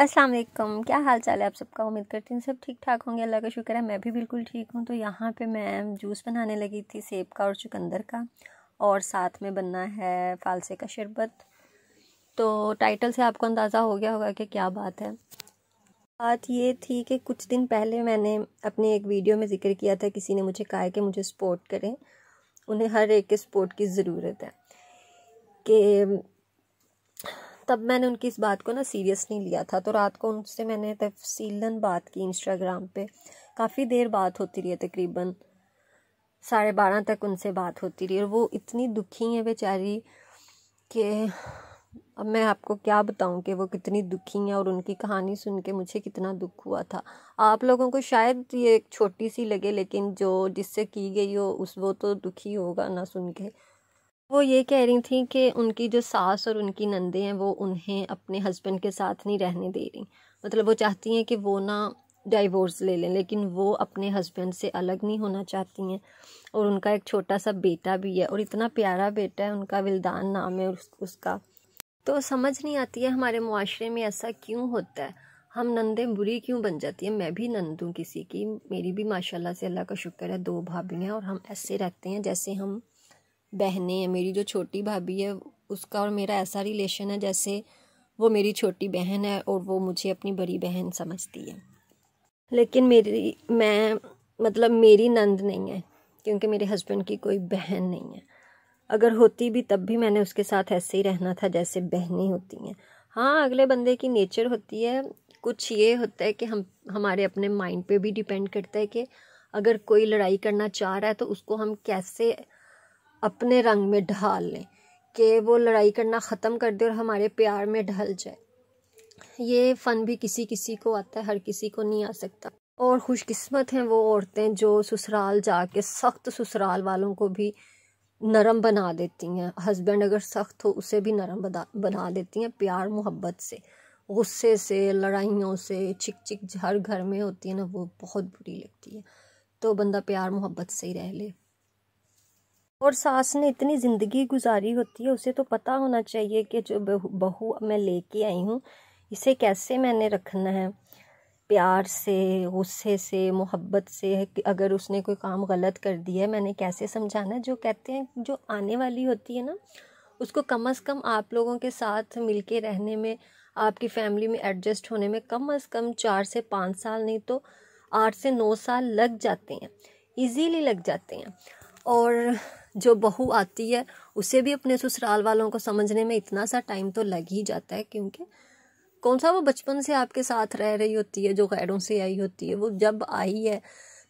अस्सलाम वालेकुम क्या हाल चाल है आप सबका उम्मीद करती हूँ सब ठीक ठाक होंगे अल्लाह का शुक्र है मैं भी बिल्कुल ठीक हूँ तो यहाँ पे मैं जूस बनाने लगी थी सेब का और चुकंदर का और साथ में बनना है फालसे का शरबत तो टाइटल से आपको अंदाज़ा हो गया होगा कि क्या बात है बात ये थी कि कुछ दिन पहले मैंने अपने एक वीडियो में ज़िक्र किया था किसी ने मुझे कहा कि मुझे सपोर्ट करें उन्हें हर एक के सपोर्ट की ज़रूरत है कि तब मैंने उनकी इस बात को ना सीरियस नहीं लिया था तो रात को उनसे मैंने तफसीलन बात की इंस्टाग्राम पे काफ़ी देर बात होती रही है तकरीबन साढ़े बारह तक उनसे बात होती रही और वो इतनी दुखी हैं बेचारी कि अब मैं आपको क्या बताऊं कि वो कितनी दुखी हैं और उनकी कहानी सुन के मुझे कितना दुख हुआ था आप लोगों को शायद ये एक छोटी सी लगे लेकिन जो जिससे की गई हो उस वो तो दुखी होगा ना सुन के वो ये कह रही थी कि उनकी जो सास और उनकी नंदे हैं वो उन्हें अपने हस्बैंड के साथ नहीं रहने दे रही मतलब वो चाहती हैं कि वो ना डाइवोर्स ले लें लेकिन वो अपने हस्बैंड से अलग नहीं होना चाहती हैं और उनका एक छोटा सा बेटा भी है और इतना प्यारा बेटा है उनका विलदान नाम है उस, उसका तो समझ नहीं आती है हमारे माशरे में ऐसा क्यों होता है हम नंदें बुरी क्यों बन जाती है मैं भी नंद हूँ किसी की मेरी भी माशाल्लाह से अल्लाह का शुक्र है दो भाभी हैं और हम ऐसे रहते हैं जैसे हम बहनें हैं मेरी जो छोटी भाभी है उसका और मेरा ऐसा रिलेशन है जैसे वो मेरी छोटी बहन है और वो मुझे अपनी बड़ी बहन समझती है लेकिन मेरी मैं मतलब मेरी नंद नहीं है क्योंकि मेरे हस्बैंड की कोई बहन नहीं है अगर होती भी तब भी मैंने उसके साथ ऐसे ही रहना था जैसे बहनें होती हैं हाँ अगले बंदे की नेचर होती है कुछ ये होता है कि हम हमारे अपने माइंड पे भी डिपेंड करता है कि अगर कोई लड़ाई करना चाह रहा है तो उसको हम कैसे अपने रंग में ढाल लें कि वो लड़ाई करना ख़त्म कर दे और हमारे प्यार में ढल जाए ये फ़न भी किसी किसी को आता है हर किसी को नहीं आ सकता और खुशकिस्मत हैं वो औरतें जो ससुराल जाके सख्त ससुराल वालों को भी नरम बना देती हैं हस्बैंड अगर सख्त हो उसे भी नरम बना देती हैं प्यार मोहब्बत से गुस्से से लड़ाइयों से चिक चिक हर घर में होती है ना वो बहुत बुरी लगती है तो बंदा प्यार मोहब्बत से ही रह ले और सास ने इतनी ज़िंदगी गुजारी होती है उसे तो पता होना चाहिए कि जो बहू मैं लेके आई हूँ इसे कैसे मैंने रखना है प्यार से गुस्से से मोहब्बत से अगर उसने कोई काम गलत कर दिया है मैंने कैसे समझाना है जो कहते हैं जो आने वाली होती है ना उसको कम अज़ कम आप लोगों के साथ मिल के रहने में आपकी फैमिली में एडजस्ट होने में कम अज़ कम चार से पाँच साल नहीं तो आठ से नौ साल लग जाते हैं ईजीली लग जाते हैं और जो बहू आती है उसे भी अपने ससुराल वालों को समझने में इतना सा टाइम तो लग ही जाता है क्योंकि कौन सा वो बचपन से आपके साथ रह रही होती है जो गैरों से आई होती है वो जब आई है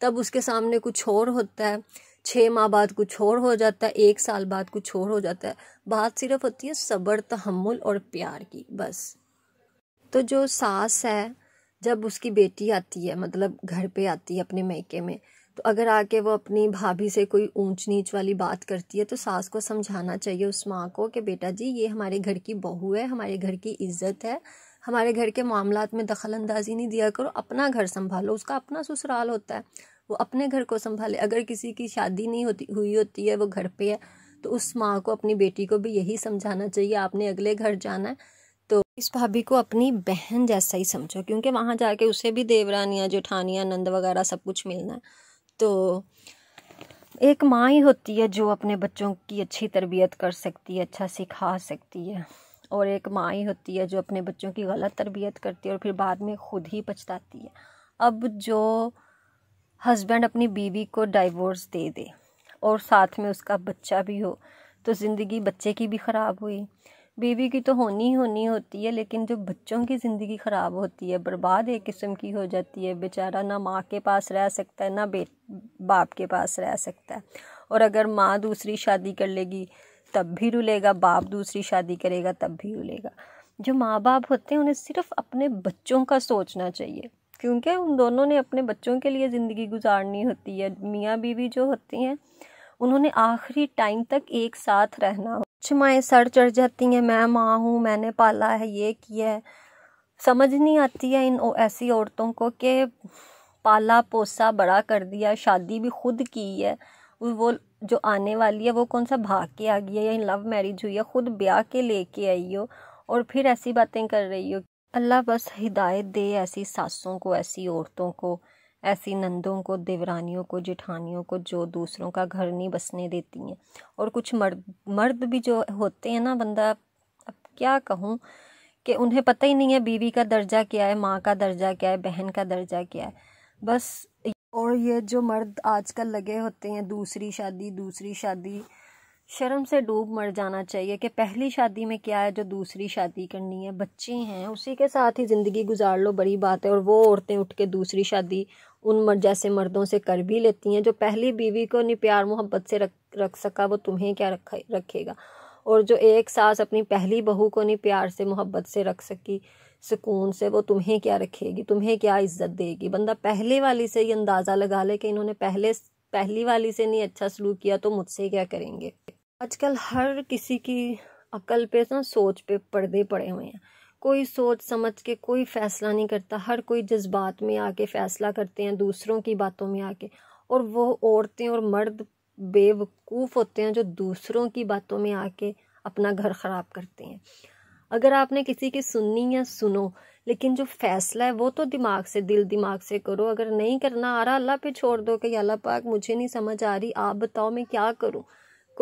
तब उसके सामने कुछ और होता है छः माह बाद कुछ और हो जाता है एक साल बाद कुछ और हो जाता है बात सिर्फ होती है सब्र तहमुल और प्यार की बस तो जो सास है जब उसकी बेटी आती है मतलब घर पे आती है अपने मैके में तो अगर आके वो अपनी भाभी से कोई ऊंच नीच वाली बात करती है तो सास को समझाना चाहिए उस माँ को कि बेटा जी ये हमारे घर की बहू है हमारे घर की इज्जत है हमारे घर के मामला में दखल अंदाजी नहीं दिया करो अपना घर संभालो उसका अपना ससुराल होता है वो अपने घर को संभाले अगर किसी की शादी नहीं होती हुई होती है वो घर पे है तो उस माँ को अपनी बेटी को भी यही समझाना चाहिए आपने अगले घर जाना है तो इस भाभी को अपनी बहन जैसा ही समझो क्योंकि वहाँ जाके उसे भी देवरानियाँ जेठानियाँ नंद वगैरह सब कुछ मिलना है तो एक माँ ही होती है जो अपने बच्चों की अच्छी तरबियत कर सकती है अच्छा सिखा सकती है और एक माँ ही होती है जो अपने बच्चों की गलत तरबियत करती है और फिर बाद में खुद ही पछताती है अब जो हस्बैंड अपनी बीवी को डाइवोर्स दे दे और साथ में उसका बच्चा भी हो तो ज़िंदगी बच्चे की भी ख़राब हुई बीवी की तो होनी ही होनी होती है लेकिन जो बच्चों की ज़िंदगी ख़राब होती है बर्बाद एक किस्म की हो जाती है बेचारा ना माँ के पास रह सकता है ना बाप के पास रह सकता है और अगर माँ दूसरी शादी कर लेगी तब भी रुलेगा बाप दूसरी शादी करेगा तब भी रुलेगा जो माँ बाप होते हैं उन्हें सिर्फ अपने बच्चों का सोचना चाहिए क्योंकि उन दोनों ने अपने बच्चों के लिए ज़िंदगी गुजारनी होती है मियाँ बीवी जो होती हैं उन्होंने आखिरी टाइम तक एक साथ रहना कुछ माएँ सर चढ़ जाती हैं मैं माँ हूँ मैंने पाला है ये किया है समझ नहीं आती है इन ऐसी औरतों को कि पाला पोसा बड़ा कर दिया शादी भी खुद की है वो जो आने वाली है वो कौन सा भाग के आ गया है या इन लव मैरिज हुई है खुद ब्याह के लेके आई हो और फिर ऐसी बातें कर रही हो अल्लाह बस हिदायत दे ऐसी सासों को ऐसी औरतों को ऐसी नंदों को देवरानियों को जेठानियों को जो दूसरों का घर नहीं बसने देती हैं और कुछ मर्द मर्द भी जो होते हैं ना बंदा अब क्या कहूँ कि उन्हें पता ही नहीं है बीवी का दर्जा क्या है माँ का दर्जा क्या है बहन का दर्जा क्या है बस और ये जो मर्द आजकल लगे होते हैं दूसरी शादी दूसरी शादी शर्म से डूब मर जाना चाहिए कि पहली शादी में क्या है जो दूसरी शादी करनी है बच्चे हैं उसी के साथ ही ज़िंदगी गुजार लो बड़ी बात है और वो औरतें उठ के दूसरी शादी उन मर्द जैसे मर्दों से कर भी लेती हैं जो पहली बीवी को नहीं प्यार मोहब्बत से रख रख सका वो तुम्हें क्या रख रखेगा और जो एक सास अपनी पहली बहू को नहीं प्यार से मोहब्बत से रख सकी सुकून से वो तुम्हें क्या रखेगी तुम्हें क्या इज्जत देगी बंदा पहले वाली से ही अंदाज़ा लगा ले कि इन्होंने पहले पहली वाली से नहीं अच्छा सलूक किया तो मुझसे क्या करेंगे आजकल हर किसी की अकल पे ना सोच पे पर्दे पड़े हुए हैं कोई सोच समझ के कोई फ़ैसला नहीं करता हर कोई जज्बात में आके फ़ैसला करते हैं दूसरों की बातों में आके और वो औरतें और मर्द बेवकूफ़ होते हैं जो दूसरों की बातों में आके अपना घर ख़राब करते हैं अगर आपने किसी की सुननी है सुनो लेकिन जो फ़ैसला है वो तो दिमाग से दिल दिमाग से करो अगर नहीं करना आ रहा अल्लाह पे छोड़ दो कि अल्लाह पाक मुझे नहीं समझ आ रही आप बताओ मैं क्या करूँ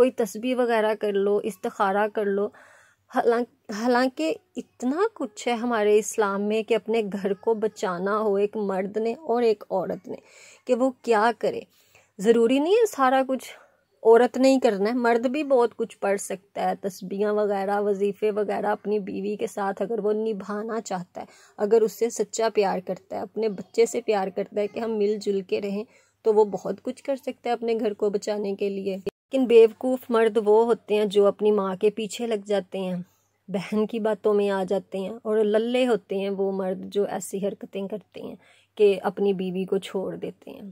कोई तस्बी वगैरह कर लो इस्तखारा कर लो हालांकि इतना कुछ है हमारे इस्लाम में कि अपने घर को बचाना हो एक मर्द ने और एक औरत ने कि वो क्या करे ज़रूरी नहीं है सारा कुछ औरत ने ही करना है मर्द भी बहुत कुछ पढ़ सकता है तस्बियाँ वगैरह वजीफ़े वगैरह अपनी बीवी के साथ अगर वो निभाना चाहता है अगर उससे सच्चा प्यार करता है अपने बच्चे से प्यार करता है कि हम मिलजुल के रहें तो वो बहुत कुछ कर सकता है अपने घर को बचाने के लिए लेकिन बेवकूफ़ मर्द वो होते हैं जो अपनी माँ के पीछे लग जाते हैं बहन की बातों में आ जाते हैं और लल्ले होते हैं वो मर्द जो ऐसी हरकतें करते हैं कि अपनी बीवी को छोड़ देते हैं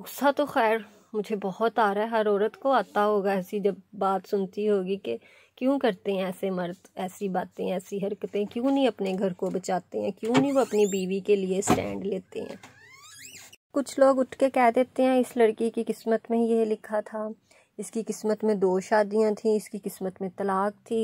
गुस्सा तो खैर मुझे बहुत आ रहा है हर औरत को आता होगा ऐसी जब बात सुनती होगी कि क्यों करते हैं ऐसे मर्द ऐसी बातें ऐसी हरकतें क्यों नहीं अपने घर को बचाते हैं क्यों नहीं वो अपनी बीवी के लिए स्टैंड लेते हैं कुछ लोग उठ के कह देते हैं इस लड़की की किस्मत में ये लिखा था इसकी किस्मत में दो शादियां थी इसकी किस्मत में तलाक थी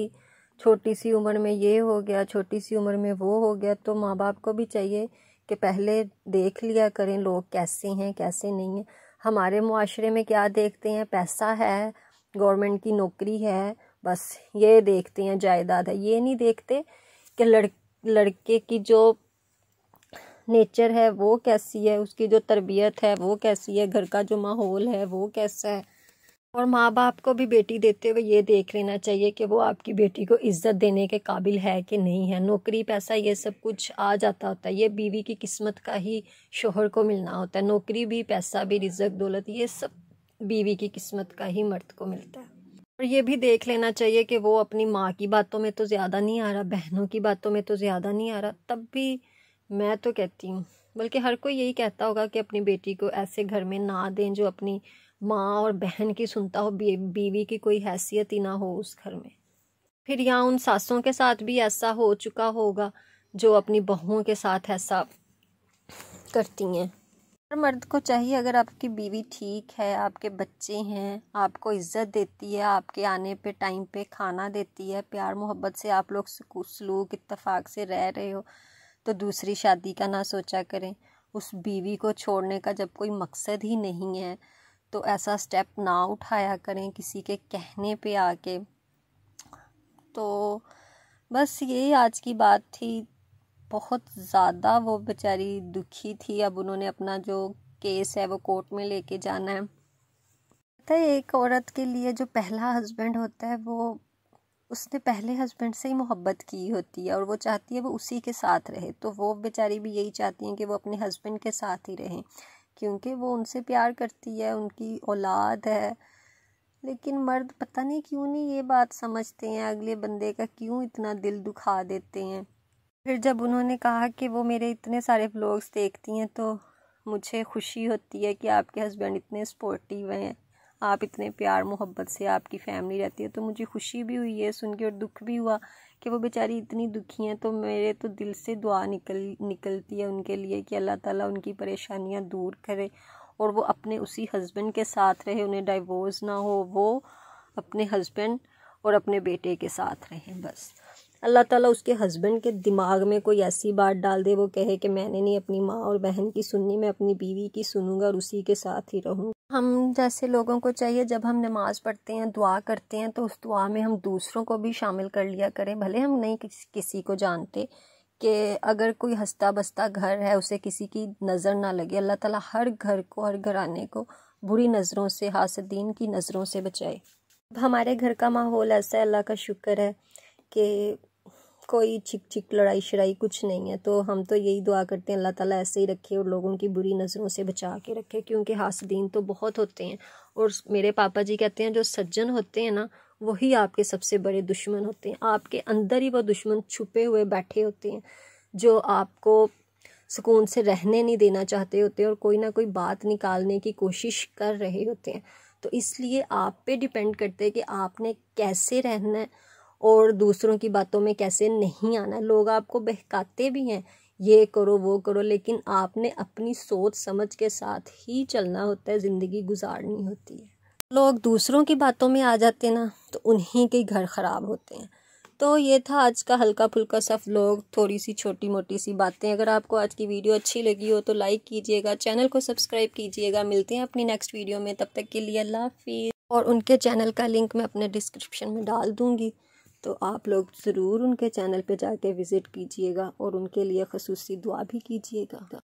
छोटी सी उम्र में ये हो गया छोटी सी उम्र में वो हो गया तो माँ बाप को भी चाहिए कि पहले देख लिया करें लोग कैसे हैं कैसे नहीं हैं हमारे माशरे में क्या देखते हैं पैसा है गवर्नमेंट की नौकरी है बस ये देखते हैं जायदाद है ये नहीं देखते कि लड़ लड़के की जो नेचर है वो कैसी है उसकी जो तरबियत है वो कैसी है घर का जो माहौल है वो कैसा है और माँ बाप को भी बेटी देते हुए ये देख लेना चाहिए कि वो आपकी बेटी को इज्जत देने के काबिल है कि नहीं है नौकरी पैसा ये सब कुछ आ जाता होता है ये बीवी की किस्मत का ही शोहर को मिलना होता है नौकरी भी पैसा भी रिजक दौलत ये सब बीवी की किस्मत का ही मर्द को मिलता है और ये भी देख लेना चाहिए कि वो अपनी माँ की बातों में तो ज़्यादा नहीं आ रहा बहनों की बातों में तो ज़्यादा नहीं आ रहा तब भी मैं तो कहती हूँ बल्कि हर कोई यही कहता होगा कि अपनी बेटी को ऐसे घर में ना दें जो अपनी माँ और बहन की सुनता हो बीवी की कोई हैसियत ही ना हो उस घर में फिर यहाँ उन सासों के साथ भी ऐसा हो चुका होगा जो अपनी बहुओं के साथ ऐसा करती हैं हर मर्द को चाहिए अगर आपकी बीवी ठीक है आपके बच्चे हैं आपको इज्जत देती है आपके आने पे टाइम पे खाना देती है प्यार मोहब्बत से आप लोग सलूक इतफाक से रह रहे हो तो दूसरी शादी का ना सोचा करें उस बीवी को छोड़ने का जब कोई मकसद ही नहीं है तो ऐसा स्टेप ना उठाया करें किसी के कहने पे आके तो बस ये आज की बात थी बहुत ज़्यादा वो बेचारी दुखी थी अब उन्होंने अपना जो केस है वो कोर्ट में लेके जाना है पता एक औरत के लिए जो पहला हस्बैंड होता है वो उसने पहले हस्बैंड से ही मोहब्बत की होती है और वो चाहती है वो उसी के साथ रहे तो वो बेचारी भी यही चाहती हैं कि वो अपने हस्बैंड के साथ ही रहें क्योंकि वो उनसे प्यार करती है उनकी औलाद है लेकिन मर्द पता नहीं क्यों नहीं ये बात समझते हैं अगले बंदे का क्यों इतना दिल दुखा देते हैं फिर जब उन्होंने कहा कि वो मेरे इतने सारे ब्लॉग्स देखती हैं तो मुझे खुशी होती है कि आपके हस्बैंड इतने सपोर्टिव हैं आप इतने प्यार मोहब्बत से आपकी फैमिली रहती है तो मुझे खुशी भी हुई है सुन के और दुख भी हुआ कि वो बेचारी इतनी दुखी हैं तो मेरे तो दिल से दुआ निकल निकलती है उनके लिए कि अल्लाह ताला उनकी परेशानियां दूर करे और वो अपने उसी हस्बैंड के साथ रहे उन्हें डाइवोर्स ना हो वो अपने हस्बैंड और अपने बेटे के साथ रहें बस अल्लाह ताला उसके हस्बैंड के दिमाग में कोई ऐसी बात डाल दे वो कहे कि मैंने नहीं अपनी माँ और बहन की सुननी मैं अपनी बीवी की सुनूंगा और उसी के साथ ही रहूँ हम जैसे लोगों को चाहिए जब हम नमाज़ पढ़ते हैं दुआ करते हैं तो उस दुआ में हम दूसरों को भी शामिल कर लिया करें भले हम नहीं किसी को जानते कि अगर कोई हंसता बस्ता घर है उसे किसी की नज़र ना लगे अल्लाह ताला हर घर को हर घराने को बुरी नज़रों से हासदीन की नज़रों से बचाए हमारे घर का माहौल ऐसा है अल्लाह का शुक्र है कि कोई छिक छिक लड़ाई शड़ाई कुछ नहीं है तो हम तो यही दुआ करते हैं अल्लाह ताला ऐसे ही रखे और लोगों की बुरी नज़रों से बचा के रखे क्योंकि हासदीन तो बहुत होते हैं और मेरे पापा जी कहते हैं जो सज्जन होते हैं ना वही आपके सबसे बड़े दुश्मन होते हैं आपके अंदर ही वो दुश्मन छुपे हुए बैठे होते हैं जो आपको सुकून से रहने नहीं देना चाहते होते और कोई ना कोई बात निकालने की कोशिश कर रहे होते हैं तो इसलिए आप पे डिपेंड करते हैं कि आपने कैसे रहना है और दूसरों की बातों में कैसे नहीं आना लोग आपको बहकाते भी हैं ये करो वो करो लेकिन आपने अपनी सोच समझ के साथ ही चलना होता है ज़िंदगी गुजारनी होती है लोग दूसरों की बातों में आ जाते हैं ना तो उन्हीं के घर ख़राब होते हैं तो ये था आज का हल्का फुल्का सफ लोग थोड़ी सी छोटी मोटी सी बातें अगर आपको आज की वीडियो अच्छी लगी हो तो लाइक कीजिएगा चैनल को सब्सक्राइब कीजिएगा मिलते हैं अपनी नेक्स्ट वीडियो में तब तक के लिए अल्लाह हाफिज़ और उनके चैनल का लिंक मैं अपने डिस्क्रिप्शन में डाल दूँगी तो आप लोग ज़रूर उनके चैनल पे जाके विज़िट कीजिएगा और उनके लिए खसूसी दुआ भी कीजिएगा